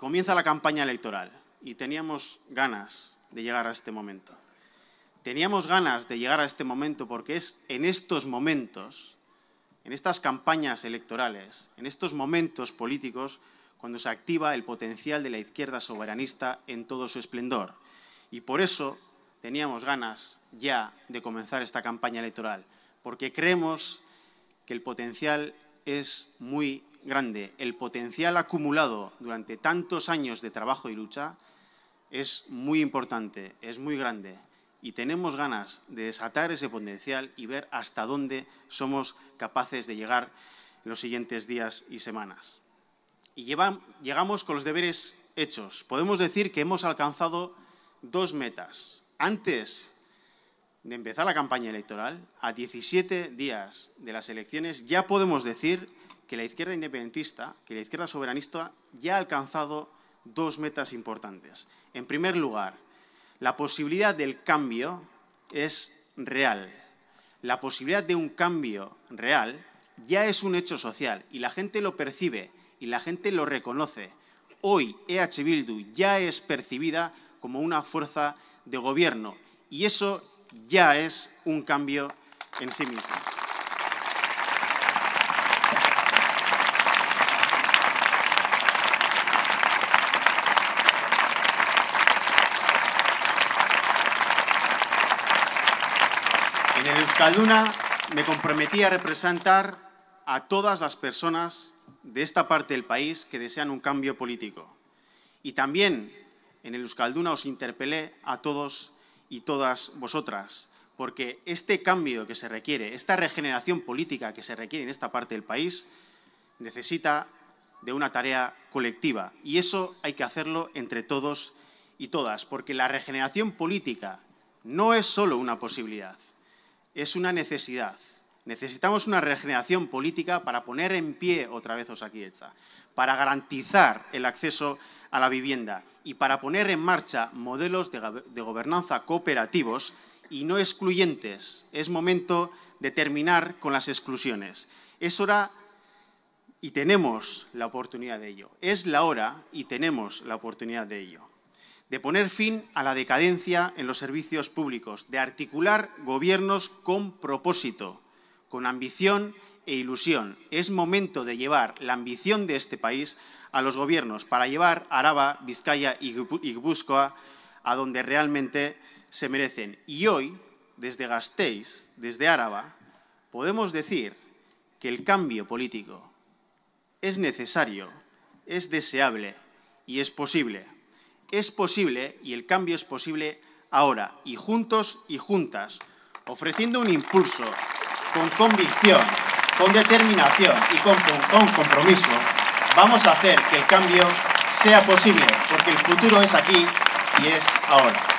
comienza la campaña electoral y teníamos ganas de llegar a este momento. Teníamos ganas de llegar a este momento porque es en estos momentos, en estas campañas electorales, en estos momentos políticos, cuando se activa el potencial de la izquierda soberanista en todo su esplendor. Y por eso teníamos ganas ya de comenzar esta campaña electoral, porque creemos que el potencial es muy grande el potencial acumulado durante tantos años de trabajo y lucha es muy importante, es muy grande. Y tenemos ganas de desatar ese potencial y ver hasta dónde somos capaces de llegar en los siguientes días y semanas. Y llegamos con los deberes hechos. Podemos decir que hemos alcanzado dos metas. Antes de empezar la campaña electoral, a 17 días de las elecciones, ya podemos decir que la izquierda independentista, que la izquierda soberanista ya ha alcanzado dos metas importantes. En primer lugar, la posibilidad del cambio es real. La posibilidad de un cambio real ya es un hecho social y la gente lo percibe y la gente lo reconoce. Hoy EH Bildu ya es percibida como una fuerza de gobierno y eso ya es un cambio en sí mismo. En el Euskalduna me comprometí a representar a todas las personas de esta parte del país que desean un cambio político. Y también en el Euskalduna os interpelé a todos y todas vosotras, porque este cambio que se requiere, esta regeneración política que se requiere en esta parte del país, necesita de una tarea colectiva. Y eso hay que hacerlo entre todos y todas, porque la regeneración política no es solo una posibilidad, es una necesidad. Necesitamos una regeneración política para poner en pie otra vez hecha, para garantizar el acceso a la vivienda y para poner en marcha modelos de gobernanza cooperativos y no excluyentes. Es momento de terminar con las exclusiones. Es hora y tenemos la oportunidad de ello. Es la hora y tenemos la oportunidad de ello de poner fin a la decadencia en los servicios públicos, de articular gobiernos con propósito, con ambición e ilusión. Es momento de llevar la ambición de este país a los gobiernos para llevar Araba, Vizcaya y Gipuzkoa a donde realmente se merecen. Y hoy, desde Gasteiz, desde Araba, podemos decir que el cambio político es necesario, es deseable y es posible es posible y el cambio es posible ahora y juntos y juntas, ofreciendo un impulso con convicción, con determinación y con, compromiso, vamos a hacer que el cambio sea posible, porque el futuro es aquí y es ahora.